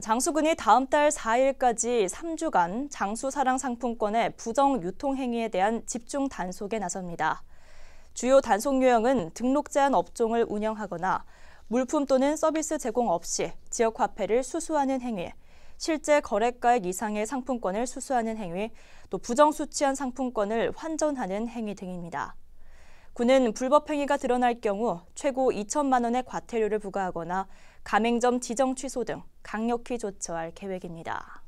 장수근이 다음 달 4일까지 3주간 장수사랑 상품권의 부정 유통 행위에 대한 집중 단속에 나섭니다. 주요 단속 유형은 등록 제한 업종을 운영하거나 물품 또는 서비스 제공 없이 지역 화폐를 수수하는 행위, 실제 거래가액 이상의 상품권을 수수하는 행위, 또 부정 수취한 상품권을 환전하는 행위 등입니다. 군은 불법 행위가 드러날 경우 최고 2천만 원의 과태료를 부과하거나 가맹점 지정 취소 등 강력히 조처할 계획입니다.